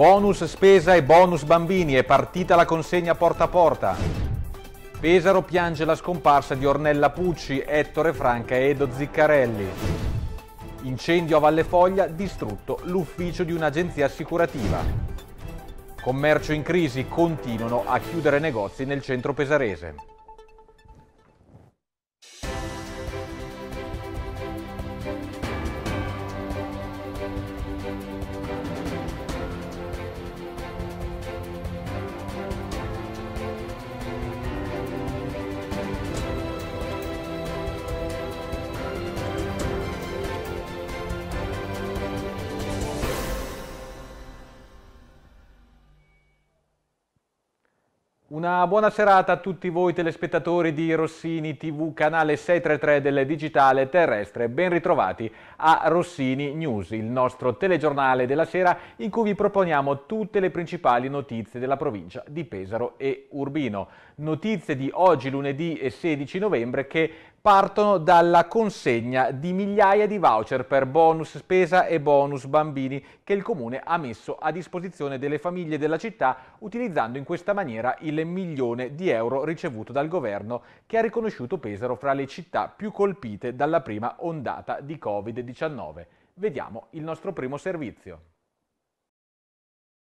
Bonus spesa e bonus bambini, è partita la consegna porta a porta. Pesaro piange la scomparsa di Ornella Pucci, Ettore Franca e Edo Ziccarelli. Incendio a Valle Foglia, distrutto l'ufficio di un'agenzia assicurativa. Commercio in crisi, continuano a chiudere negozi nel centro pesarese. Una buona serata a tutti voi telespettatori di Rossini TV, canale 633 del digitale terrestre. Ben ritrovati a Rossini News, il nostro telegiornale della sera in cui vi proponiamo tutte le principali notizie della provincia di Pesaro e Urbino. Notizie di oggi lunedì 16 novembre che partono dalla consegna di migliaia di voucher per bonus spesa e bonus bambini che il comune ha messo a disposizione delle famiglie della città utilizzando in questa maniera il milione di euro ricevuto dal governo che ha riconosciuto Pesaro fra le città più colpite dalla prima ondata di Covid-19. Vediamo il nostro primo servizio.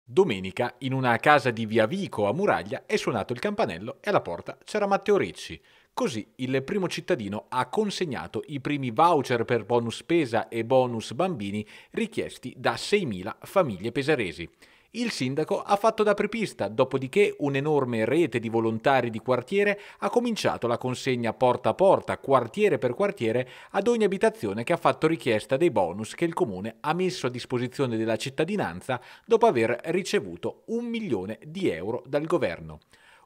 Domenica, in una casa di via Vico a Muraglia, è suonato il campanello e alla porta c'era Matteo Ricci, Così il primo cittadino ha consegnato i primi voucher per bonus spesa e bonus bambini richiesti da 6.000 famiglie pesaresi. Il sindaco ha fatto da prepista, dopodiché un'enorme rete di volontari di quartiere ha cominciato la consegna porta a porta, quartiere per quartiere, ad ogni abitazione che ha fatto richiesta dei bonus che il comune ha messo a disposizione della cittadinanza dopo aver ricevuto un milione di euro dal governo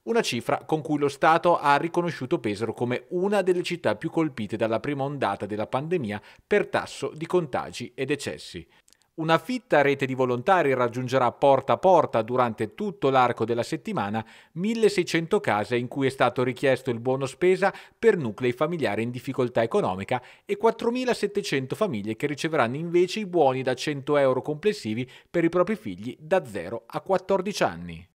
una cifra con cui lo Stato ha riconosciuto Pesaro come una delle città più colpite dalla prima ondata della pandemia per tasso di contagi e decessi. Una fitta rete di volontari raggiungerà porta a porta durante tutto l'arco della settimana 1600 case in cui è stato richiesto il buono spesa per nuclei familiari in difficoltà economica e 4700 famiglie che riceveranno invece i buoni da 100 euro complessivi per i propri figli da 0 a 14 anni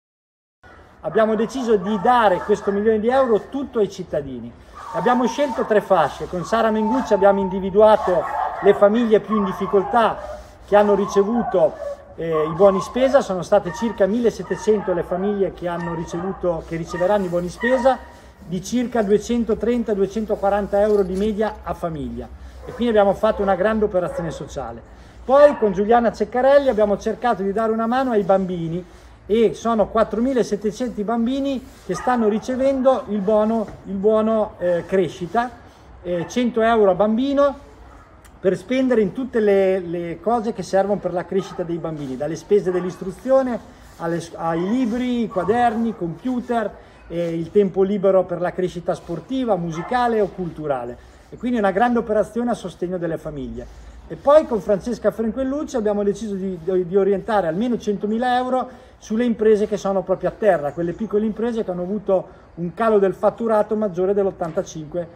abbiamo deciso di dare questo milione di euro tutto ai cittadini. Abbiamo scelto tre fasce, con Sara Mengucci abbiamo individuato le famiglie più in difficoltà che hanno ricevuto eh, i buoni spesa, sono state circa 1700 le famiglie che, ricevuto, che riceveranno i buoni spesa di circa 230-240 euro di media a famiglia e quindi abbiamo fatto una grande operazione sociale. Poi con Giuliana Ceccarelli abbiamo cercato di dare una mano ai bambini e sono 4.700 bambini che stanno ricevendo il buono, il buono eh, crescita, eh, 100 euro a bambino per spendere in tutte le, le, cose che servono per la crescita dei bambini, dalle spese dell'istruzione alle, ai libri, i quaderni, i computer, eh, il tempo libero per la crescita sportiva, musicale o culturale. E quindi è una grande operazione a sostegno delle famiglie. E poi con Francesca Franquellucci abbiamo deciso di, di orientare almeno 100.000 euro sulle imprese che sono proprio a terra, quelle piccole imprese che hanno avuto un calo del fatturato maggiore dell'85%.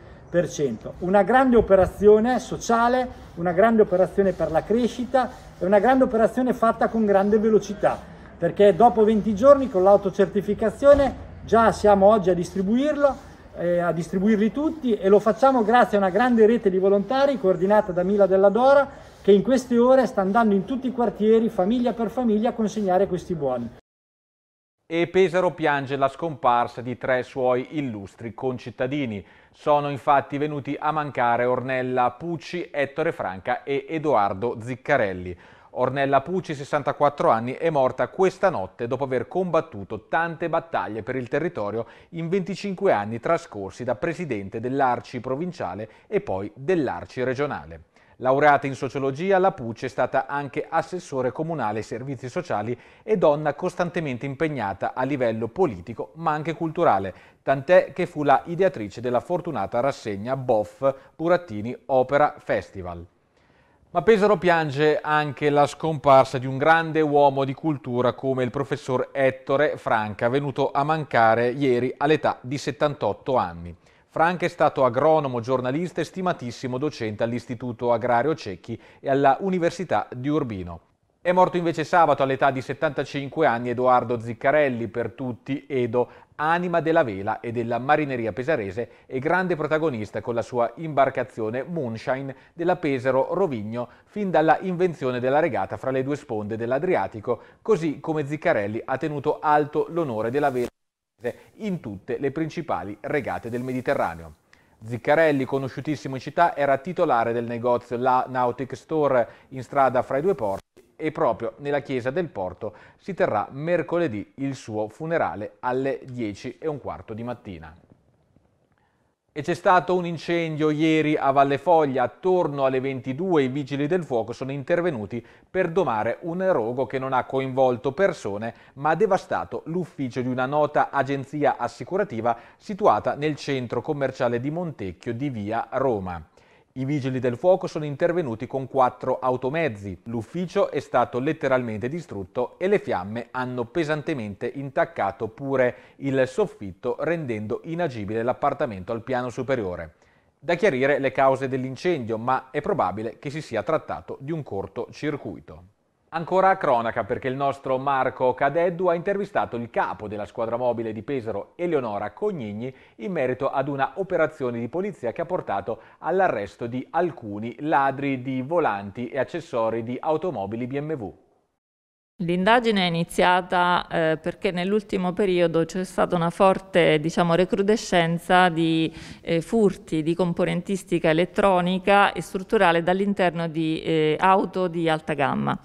Una grande operazione sociale, una grande operazione per la crescita e una grande operazione fatta con grande velocità, perché dopo 20 giorni con l'autocertificazione già siamo oggi a distribuirlo, eh, a distribuirli tutti e lo facciamo grazie a una grande rete di volontari coordinata da Mila Della Dora che in queste ore sta andando in tutti i quartieri, famiglia per famiglia, a consegnare questi buoni. E Pesaro piange la scomparsa di tre suoi illustri concittadini. Sono infatti venuti a mancare Ornella Pucci, Ettore Franca e Edoardo Ziccarelli. Ornella Pucci, 64 anni, è morta questa notte dopo aver combattuto tante battaglie per il territorio in 25 anni trascorsi da presidente dell'Arci provinciale e poi dell'Arci regionale. Laureata in sociologia, la Pucci è stata anche assessore comunale ai servizi sociali e donna costantemente impegnata a livello politico ma anche culturale, tant'è che fu la ideatrice della fortunata rassegna Boff Burattini Opera Festival. Ma Pesaro piange anche la scomparsa di un grande uomo di cultura come il professor Ettore Franca, venuto a mancare ieri all'età di 78 anni. Frank è stato agronomo, giornalista e stimatissimo docente all'Istituto Agrario Cecchi e alla Università di Urbino. È morto invece sabato all'età di 75 anni Edoardo Ziccarelli, per tutti Edo, anima della vela e della marineria pesarese e grande protagonista con la sua imbarcazione Moonshine della Pesaro Rovigno fin dalla invenzione della regata fra le due sponde dell'Adriatico, così come Ziccarelli ha tenuto alto l'onore della vela in tutte le principali regate del Mediterraneo. Ziccarelli, conosciutissimo in città, era titolare del negozio La Nautic Store in strada fra i due porti e proprio nella chiesa del porto si terrà mercoledì il suo funerale alle 10 e un quarto di mattina. E c'è stato un incendio ieri a Valle Foglia. Attorno alle 22 i vigili del fuoco sono intervenuti per domare un rogo che non ha coinvolto persone ma ha devastato l'ufficio di una nota agenzia assicurativa situata nel centro commerciale di Montecchio di via Roma. I vigili del fuoco sono intervenuti con quattro automezzi. L'ufficio è stato letteralmente distrutto e le fiamme hanno pesantemente intaccato pure il soffitto rendendo inagibile l'appartamento al piano superiore. Da chiarire le cause dell'incendio, ma è probabile che si sia trattato di un cortocircuito. Ancora a cronaca perché il nostro Marco Cadeddu ha intervistato il capo della squadra mobile di Pesaro, Eleonora Cognigni, in merito ad una operazione di polizia che ha portato all'arresto di alcuni ladri di volanti e accessori di automobili BMW. L'indagine è iniziata eh, perché nell'ultimo periodo c'è stata una forte diciamo, recrudescenza di eh, furti di componentistica elettronica e strutturale dall'interno di eh, auto di alta gamma.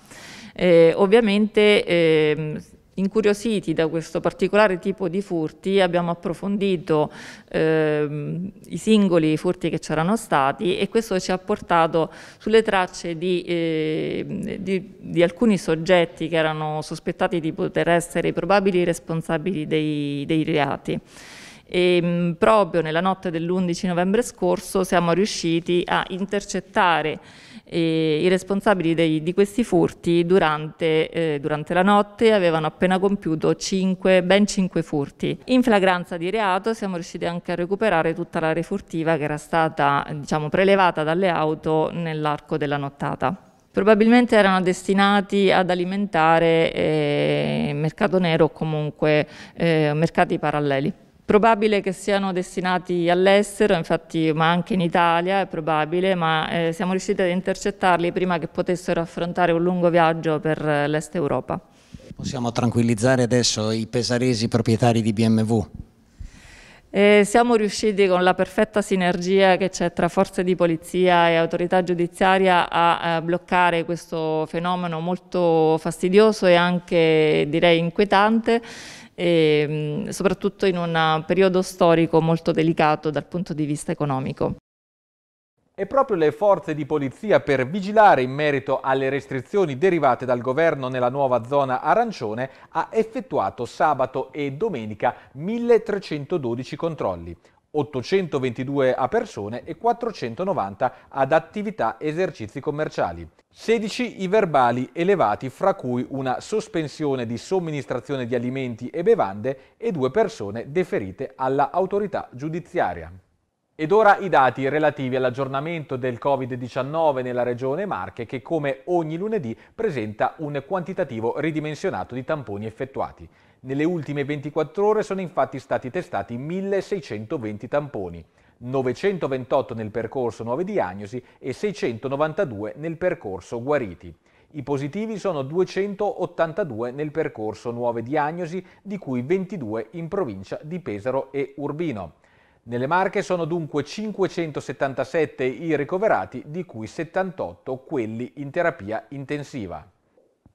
Eh, ovviamente eh, Incuriositi da questo particolare tipo di furti abbiamo approfondito eh, i singoli furti che c'erano stati e questo ci ha portato sulle tracce di, eh, di, di, alcuni soggetti che erano sospettati di poter essere i probabili responsabili dei, dei reati. E, ehm, proprio nella notte dell'11 novembre scorso siamo riusciti a intercettare e i responsabili dei, di questi furti durante, eh, durante, la notte avevano appena compiuto 5, ben cinque furti. In flagranza di reato siamo riusciti anche a recuperare tutta l'area furtiva che era stata diciamo, prelevata dalle auto nell'arco della nottata. Probabilmente erano destinati ad alimentare eh, mercato nero o comunque eh, mercati paralleli. Probabile che siano destinati all'estero, infatti, ma anche in Italia è probabile, ma eh, siamo riusciti ad intercettarli prima che potessero affrontare un lungo viaggio per l'est Europa. Possiamo tranquillizzare adesso i pesaresi proprietari di BMW? E eh, siamo riusciti con la perfetta sinergia che c'è tra forze di polizia e autorità giudiziaria a, a eh, bloccare questo fenomeno molto fastidioso e anche direi inquietante e, ehm, soprattutto in un periodo storico molto delicato dal punto di vista economico. E proprio le forze di polizia per vigilare in merito alle restrizioni derivate dal governo nella nuova zona arancione ha effettuato sabato e domenica 1312 controlli. 822 a persone e 490 ad attività e esercizi commerciali. 16 i verbali elevati, fra cui una sospensione di somministrazione di alimenti e bevande e due persone deferite alla autorità giudiziaria. Ed ora i dati relativi all'aggiornamento del Covid-19 nella regione Marche che come ogni lunedì presenta un quantitativo ridimensionato di tamponi effettuati. Nelle ultime 24 ore sono infatti stati testati 1620 tamponi, 928 nel percorso nuove diagnosi e 692 nel percorso guariti. I positivi sono 282 nel percorso nuove diagnosi, di cui 22 in provincia di Pesaro e Urbino. Nelle Marche sono dunque 577 i ricoverati, di cui 78 quelli in terapia intensiva.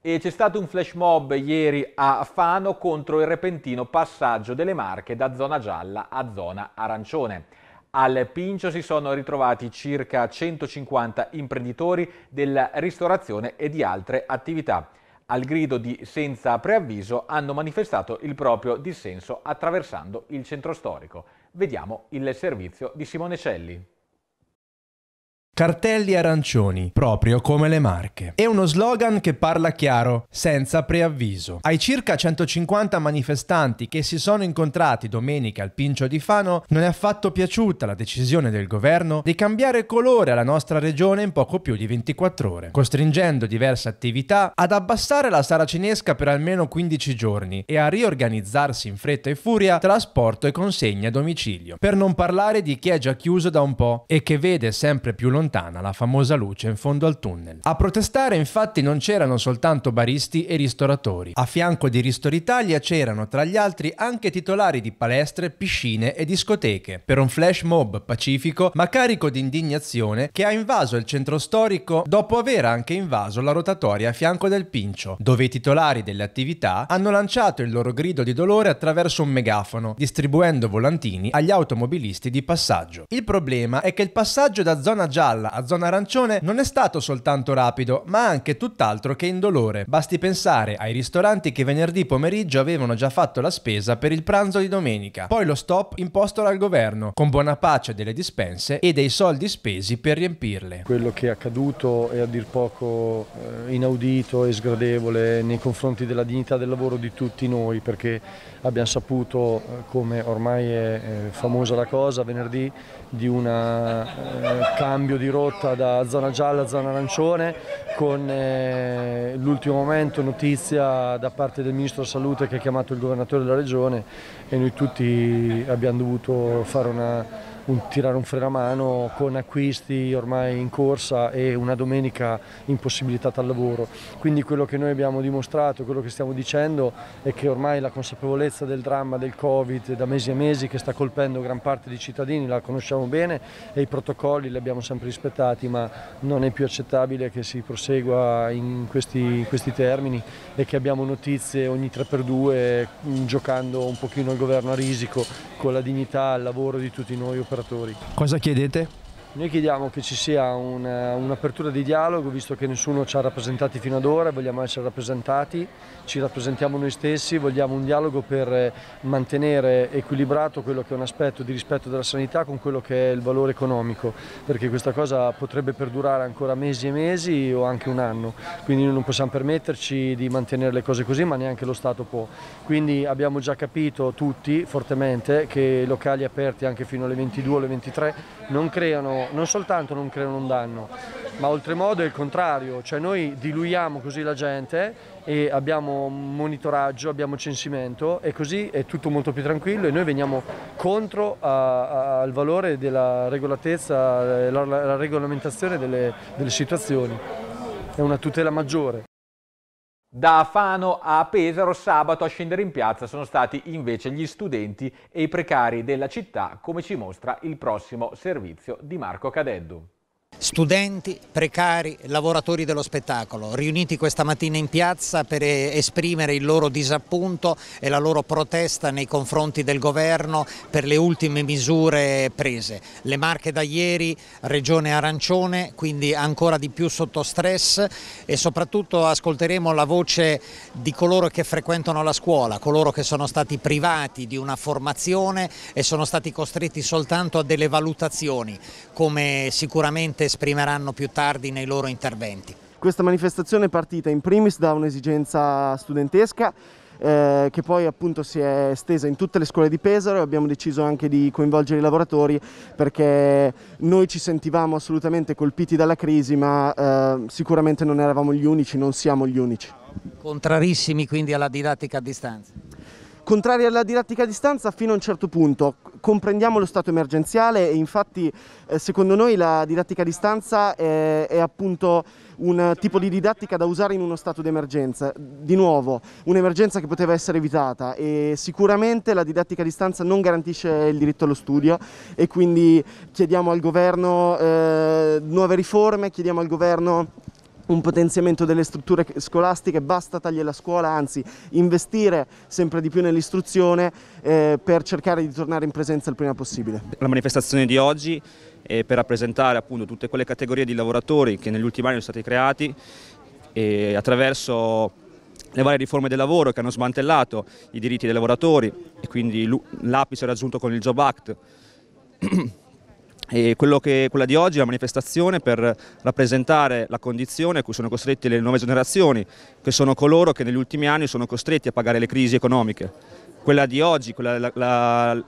E c'è stato un flash mob ieri a Fano contro il repentino passaggio delle Marche da zona gialla a zona arancione. Al Pincio si sono ritrovati circa 150 imprenditori della ristorazione e di altre attività. Al grido di senza preavviso hanno manifestato il proprio dissenso attraversando il centro storico. Vediamo il servizio di Simone Celli. Cartelli arancioni, proprio come le marche. È uno slogan che parla chiaro, senza preavviso. Ai circa 150 manifestanti che si sono incontrati domenica al Pincio di Fano non è affatto piaciuta la decisione del governo di cambiare colore alla nostra regione in poco più di 24 ore, costringendo diverse attività ad abbassare la saracinesca per almeno 15 giorni e a riorganizzarsi in fretta e furia trasporto e consegne a domicilio. Per non parlare di chi è già chiuso da un po' e che vede sempre più lontano lontana la famosa luce in fondo al tunnel. A protestare infatti non c'erano soltanto baristi e ristoratori. A fianco di Ristor Italia c'erano tra gli altri anche titolari di palestre, piscine e discoteche. Per un flash mob pacifico ma carico di indignazione che ha invaso il centro storico dopo aver anche invaso la rotatoria a fianco del Pincio, dove i titolari delle attività hanno lanciato il loro grido di dolore attraverso un megafono, distribuendo volantini agli automobilisti di passaggio. Il problema è che il passaggio da zona gialla palla a zona arancione non è stato soltanto rapido, ma anche tutt'altro che indolore. Basti pensare ai ristoranti che venerdì pomeriggio avevano già fatto la spesa per il pranzo di domenica, poi lo stop imposto dal governo, con buona pace delle dispense e dei soldi spesi per riempirle. Quello che è accaduto è a dir poco eh, inaudito e sgradevole nei confronti della dignità del lavoro di tutti noi, perché abbiamo saputo, eh, come ormai è eh, famosa la cosa, venerdì di un eh, cambio di rotta da zona gialla a zona arancione con eh, l'ultimo momento notizia da parte del Ministro della Salute che ha chiamato il Governatore della Regione e noi tutti abbiamo dovuto fare una un tirare un frenamano con acquisti ormai in corsa e una domenica impossibilitata al lavoro. Quindi quello che noi abbiamo dimostrato, quello che stiamo dicendo è che ormai la consapevolezza del dramma del Covid da mesi e mesi che sta colpendo gran parte dei cittadini la conosciamo bene e i protocolli li abbiamo sempre rispettati, ma non è più accettabile che si prosegua in questi, in questi termini e che abbiamo notizie ogni 3x2 mm, giocando un pochino il governo a risico con la dignità, il lavoro di tutti noi operatori amministratori. Cosa chiedete? Noi chiediamo che ci sia eh, un'apertura un di dialogo, visto che nessuno ci ha rappresentati fino ad ora, vogliamo essere rappresentati, ci rappresentiamo noi stessi, vogliamo un dialogo per eh, mantenere equilibrato quello che è un aspetto di rispetto della sanità con quello che è il valore economico, perché questa cosa potrebbe perdurare ancora mesi e mesi o anche un anno, quindi noi non possiamo permetterci di mantenere le cose così, ma neanche lo Stato può. Quindi abbiamo già capito tutti fortemente che i locali aperti anche fino alle 22 o alle 23 non creano non soltanto non creano un danno, ma oltremodo è il contrario, cioè noi diluiamo così la gente e abbiamo monitoraggio, abbiamo censimento e così è tutto molto più tranquillo e noi veniamo contro a, a, al valore della regolatezza, la, eh, la, la regolamentazione delle, delle situazioni, è una tutela maggiore. Da Fano a Pesaro sabato a scendere in piazza sono stati invece gli studenti e i precari della città, come ci mostra il prossimo servizio di Marco Cadeddu. Studenti, precari, lavoratori dello spettacolo, riuniti questa mattina in piazza per esprimere il loro disappunto e la loro protesta nei confronti del governo per le ultime misure prese. Le Marche da ieri, regione arancione, quindi ancora di più sotto stress e soprattutto ascolteremo la voce di coloro che frequentano la scuola, coloro che sono stati privati di una formazione e sono stati costretti soltanto a delle valutazioni, come sicuramente esprimeranno più tardi nei loro interventi. Questa manifestazione è partita in primis da un'esigenza studentesca eh, che poi appunto si è estesa in tutte le scuole di Pesaro e abbiamo deciso anche di coinvolgere i lavoratori perché noi ci sentivamo assolutamente colpiti dalla crisi ma eh, sicuramente non eravamo gli unici, non siamo gli unici. Contrarissimi quindi alla didattica a distanza? Contrari alla didattica a distanza fino a un certo punto, comprendiamo lo stato emergenziale e infatti eh, secondo noi la didattica a distanza è, è appunto un tipo di didattica da usare in uno stato d'emergenza. Di nuovo, un'emergenza che poteva essere evitata e sicuramente la didattica a distanza non garantisce il diritto allo studio e quindi chiediamo al governo eh, nuove riforme, chiediamo al governo un potenziamento delle strutture scolastiche, basta tagliare la scuola, anzi investire sempre di più nell'istruzione eh, per cercare di tornare in presenza il prima possibile. La manifestazione di oggi è per rappresentare appunto tutte quelle categorie di lavoratori che negli ultimi anni sono stati creati e attraverso le varie riforme del lavoro che hanno smantellato i diritti dei lavoratori e quindi l'apice raggiunto con il Job Act E che, quella di oggi è una manifestazione per rappresentare la condizione a cui sono costrette le nuove generazioni, che sono coloro che negli ultimi anni sono costretti a pagare le crisi economiche. Quella di oggi, quella, la, la,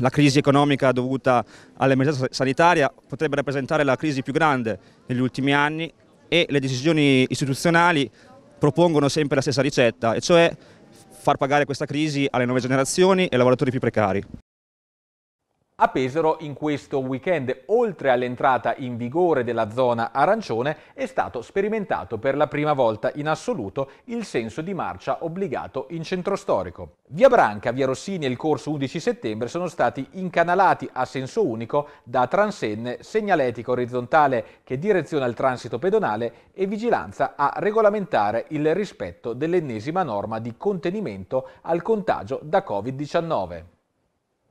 la crisi economica dovuta all'emergenza sanitaria potrebbe rappresentare la crisi più grande negli ultimi anni e le decisioni istituzionali propongono sempre la stessa ricetta, e cioè far pagare questa crisi alle nuove generazioni e ai lavoratori più precari. A Pesaro in questo weekend, oltre all'entrata in vigore della zona arancione, è stato sperimentato per la prima volta in assoluto il senso di marcia obbligato in centro storico. Via Branca, Via Rossini e il corso 11 settembre sono stati incanalati a senso unico da transenne segnaletica orizzontale che direziona il transito pedonale e vigilanza a regolamentare il rispetto dell'ennesima norma di contenimento al contagio da Covid-19.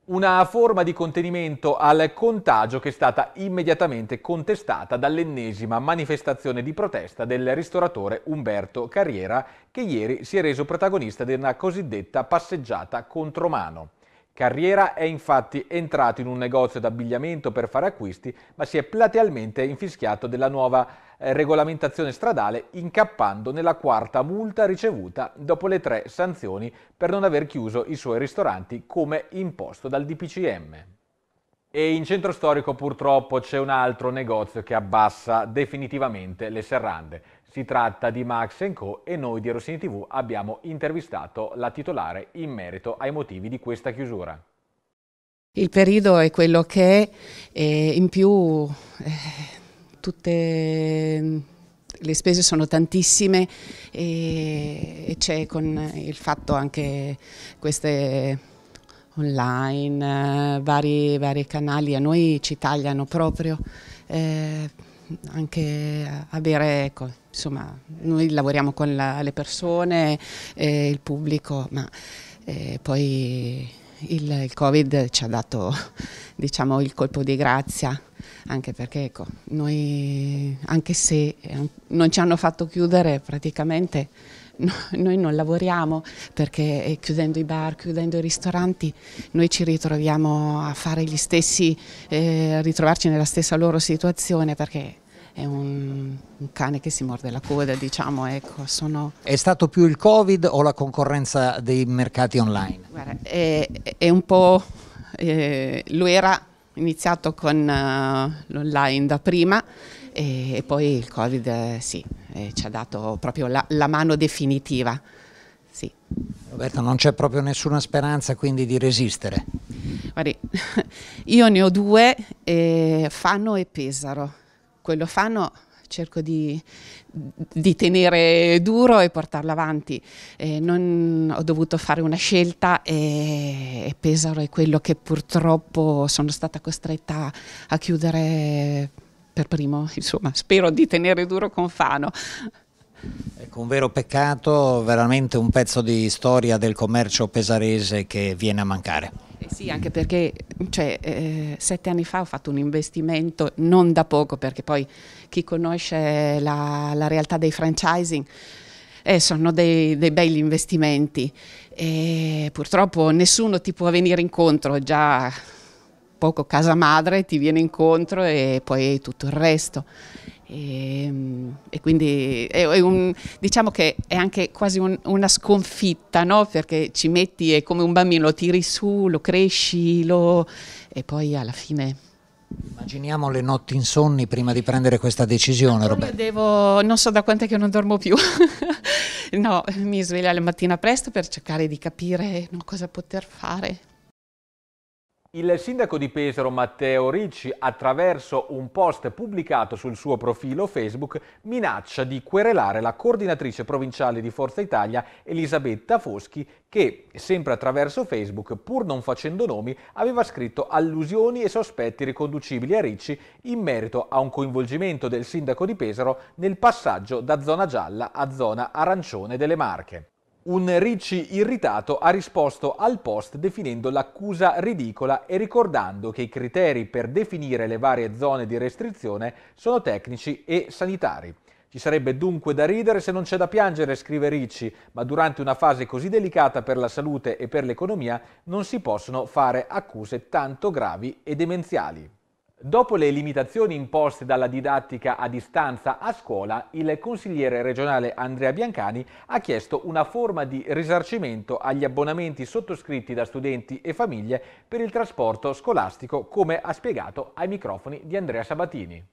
Una forma di contenimento al contagio che è stata immediatamente contestata dall'ennesima manifestazione di protesta del ristoratore Umberto Carriera che ieri si è reso protagonista di una cosiddetta passeggiata contromano. Carriera è infatti entrato in un negozio d'abbigliamento per fare acquisti, ma si è platealmente infischiato della nuova eh, regolamentazione stradale, incappando nella quarta multa ricevuta dopo le tre sanzioni per non aver chiuso i suoi ristoranti come imposto dal DPCM. E in centro storico purtroppo c'è un altro negozio che abbassa definitivamente le serrande. Si tratta di Max Co e noi di Rossini TV abbiamo intervistato la titolare in merito ai motivi di questa chiusura. Il periodo è quello che è, in più eh, tutte le spese sono tantissime e, e c'è con il fatto anche queste online, eh, vari, vari, canali, a noi ci tagliano proprio. Eh, anche avere, ecco, insomma, noi lavoriamo con la, le persone, eh, il pubblico, ma eh, poi il, il, Covid ci ha dato, diciamo, il colpo di grazia, anche perché, ecco, noi, anche se non ci hanno fatto chiudere praticamente, No, noi non lavoriamo perché eh, chiudendo i bar, chiudendo i ristoranti, noi ci ritroviamo a fare gli stessi, eh, ritrovarci nella stessa loro situazione perché è un, un, cane che si morde la coda, diciamo, ecco, sono... È stato più il Covid o la concorrenza dei mercati online? Guarda, è, è un po'... Eh, lo era iniziato con uh, l'online da prima e, e, poi il Covid eh, sì, eh, ci ha dato proprio la, la mano definitiva. Sì. Roberta, non c'è proprio nessuna speranza quindi di resistere? Guardi, io ne ho due, eh, Fano e Pesaro quello fanno cerco di, di, tenere duro e portarlo avanti. Eh, non, ho dovuto fare una scelta e, e, Pesaro è quello che purtroppo sono stata costretta a chiudere per primo, insomma spero di tenere duro con Fano. Ecco, un vero peccato, veramente un pezzo di storia del commercio pesarese che viene a mancare. Eh sì, anche perché cioè, eh, sette anni fa ho fatto un investimento non da poco, perché poi chi conosce la, la realtà dei franchising eh, sono dei, dei belli investimenti. E purtroppo nessuno ti può venire incontro già poco casa madre ti viene incontro e poi tutto il resto. E, ehm, e quindi è, è un, diciamo che è anche quasi un, una sconfitta, no? perché ci metti, e come un bambino, lo tiri su, lo cresci lo, e poi alla fine... Immaginiamo le notti insonni prima di prendere questa decisione, Roberto. Io devo, non so da quant'è che non dormo più. no, mi sveglio la mattina presto per cercare di capire no, cosa poter fare. Il sindaco di Pesaro Matteo Ricci, attraverso un post pubblicato sul suo profilo Facebook, minaccia di querelare la coordinatrice provinciale di Forza Italia Elisabetta Foschi che, sempre attraverso Facebook, pur non facendo nomi, aveva scritto allusioni e sospetti riconducibili a Ricci in merito a un coinvolgimento del sindaco di Pesaro nel passaggio da zona gialla a zona arancione delle Marche. Un Ricci irritato ha risposto al post definendo l'accusa ridicola e ricordando che i criteri per definire le varie zone di restrizione sono tecnici e sanitari. Ci sarebbe dunque da ridere se non c'è da piangere, scrive Ricci, ma durante una fase così delicata per la salute e per l'economia non si possono fare accuse tanto gravi e demenziali. Dopo le limitazioni imposte dalla didattica a distanza a scuola, il consigliere regionale Andrea Biancani ha chiesto una forma di risarcimento agli abbonamenti sottoscritti da studenti e famiglie per il trasporto scolastico, come ha spiegato ai microfoni di Andrea Sabatini.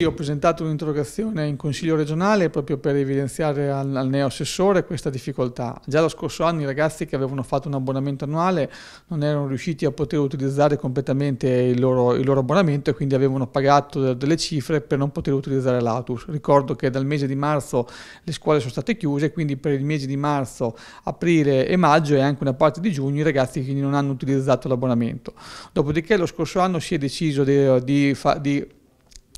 Io ho presentato un'interrogazione in Consiglio regionale proprio per evidenziare al, al neo assessore questa difficoltà. Già lo scorso anno i ragazzi che avevano fatto un abbonamento annuale non erano riusciti a poter utilizzare completamente il loro, il loro abbonamento e quindi avevano pagato delle cifre per non poter utilizzare l'Autus. Ricordo che dal mese di marzo le scuole sono state chiuse, quindi per il mese di marzo, aprile e maggio e anche una parte di giugno i ragazzi quindi non hanno utilizzato l'abbonamento. Dopodiché lo scorso anno si è deciso di, di, di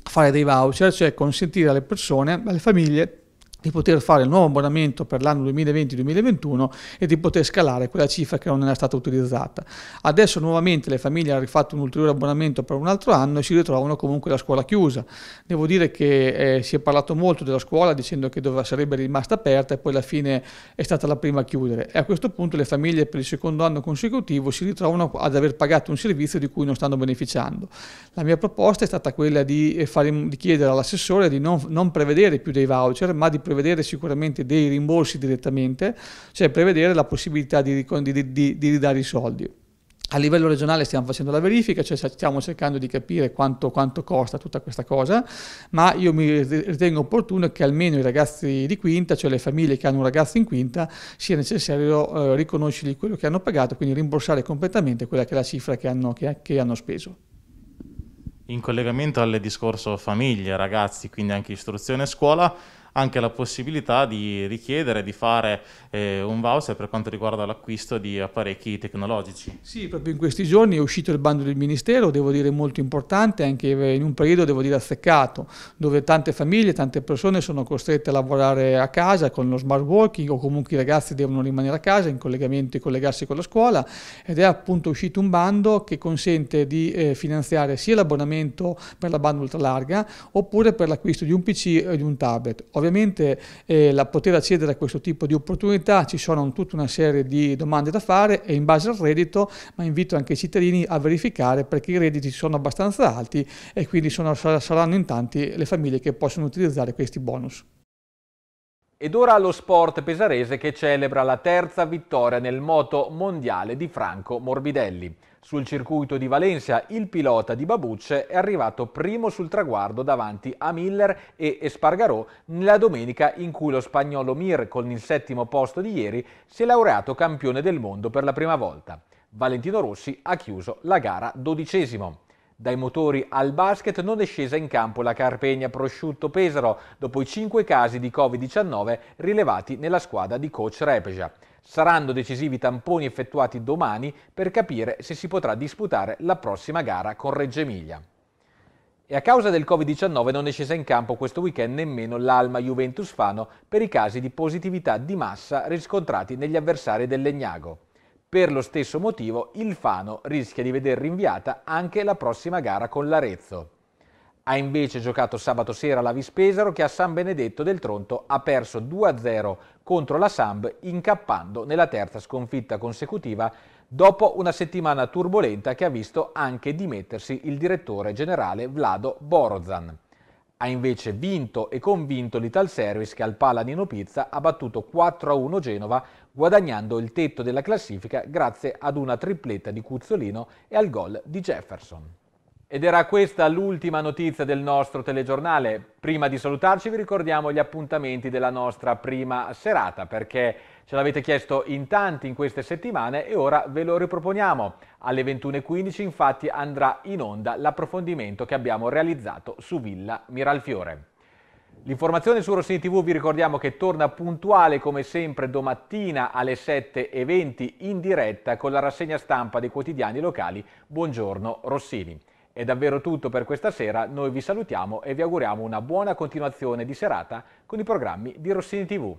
fare dei voucher, cioè consentire alle persone, alle famiglie, di poter fare il nuovo abbonamento per l'anno 2020-2021 e di poter scalare quella cifra che non era stata utilizzata. Adesso nuovamente le famiglie hanno rifatto un ulteriore abbonamento per un altro anno e si ritrovano comunque la scuola chiusa. Devo dire che eh, si è parlato molto della scuola dicendo che doveva, sarebbe rimasta aperta e poi alla fine è stata la prima a chiudere e a questo punto le famiglie per il secondo anno consecutivo si ritrovano ad aver pagato un servizio di cui non stanno beneficiando. La mia proposta è stata quella di, eh, fare, di chiedere all'assessore di non, non prevedere più dei voucher ma di prevedere prevedere sicuramente dei rimborsi direttamente, cioè prevedere la possibilità di, di, di, di ridare i soldi. A livello regionale stiamo facendo la verifica, cioè stiamo cercando di capire quanto, quanto, costa tutta questa cosa, ma io mi ritengo opportuno che almeno i ragazzi di quinta, cioè le famiglie che hanno un ragazzo in quinta, sia necessario eh, riconoscergli quello che hanno pagato, quindi rimborsare completamente quella che è la cifra che hanno, che, che hanno speso. In collegamento al discorso famiglie, ragazzi, quindi anche istruzione e scuola, anche la possibilità di richiedere di fare eh, un voucher per quanto riguarda l'acquisto di apparecchi tecnologici. Sì, proprio in questi giorni è uscito il bando del Ministero, devo dire molto importante, anche in un periodo devo dire azzeccato, dove tante famiglie, tante persone sono costrette a lavorare a casa con lo smart working o comunque i ragazzi devono rimanere a casa in collegamento e collegarsi con la scuola ed è appunto uscito un bando che consente di eh, finanziare sia l'abbonamento per la banda ultralarga oppure per l'acquisto di un PC e di un tablet. Ovviamente eh, la poter accedere a questo tipo di opportunità ci sono tutta una serie di domande da fare e in base al reddito, ma invito anche i cittadini a verificare perché i redditi sono abbastanza alti e quindi sono, saranno in tanti le famiglie che possono utilizzare questi bonus. Ed ora lo sport pesarese che celebra la terza vittoria nel moto mondiale di Franco Morbidelli. Sul circuito di Valencia il pilota di Babucce è arrivato primo sul traguardo davanti a Miller e Espargarò nella domenica in cui lo spagnolo Mir con il settimo posto di ieri si è laureato campione del mondo per la prima volta. Valentino Rossi ha chiuso la gara dodicesimo. Dai motori al basket non è scesa in campo la Carpegna Prosciutto Pesaro dopo i 5 casi di Covid-19 rilevati nella squadra di coach Repeja. Saranno decisivi i tamponi effettuati domani per capire se si potrà disputare la prossima gara con Reggio Emilia. E a causa del Covid-19 non è scesa in campo questo weekend nemmeno l'Alma Juventus Fano per i casi di positività di massa riscontrati negli avversari del Legnago. Per lo stesso motivo il Fano rischia di veder rinviata anche la prossima gara con l'Arezzo. Ha invece giocato sabato sera la Vispesaro che a San Benedetto del Tronto ha perso 2-0 contro la Samb incappando nella terza sconfitta consecutiva dopo una settimana turbolenta che ha visto anche dimettersi il direttore generale Vlado Borozan. Ha invece vinto e convinto l'Ital Service che al Paladino Pizza ha battuto 4-1 Genova guadagnando il tetto della classifica grazie ad una tripletta di Cuzzolino e al gol di Jefferson. Ed era questa l'ultima notizia del nostro telegiornale. Prima di salutarci vi ricordiamo gli appuntamenti della nostra prima serata perché Ce l'avete chiesto in tanti in queste settimane e ora ve lo riproponiamo. Alle 21.15 infatti andrà in onda l'approfondimento che abbiamo realizzato su Villa Miralfiore. L'informazione su Rossini TV vi ricordiamo che torna puntuale come sempre domattina alle 7.20 in diretta con la rassegna stampa dei quotidiani locali Buongiorno Rossini. È davvero tutto per questa sera, noi vi salutiamo e vi auguriamo una buona continuazione di serata con i programmi di Rossini TV.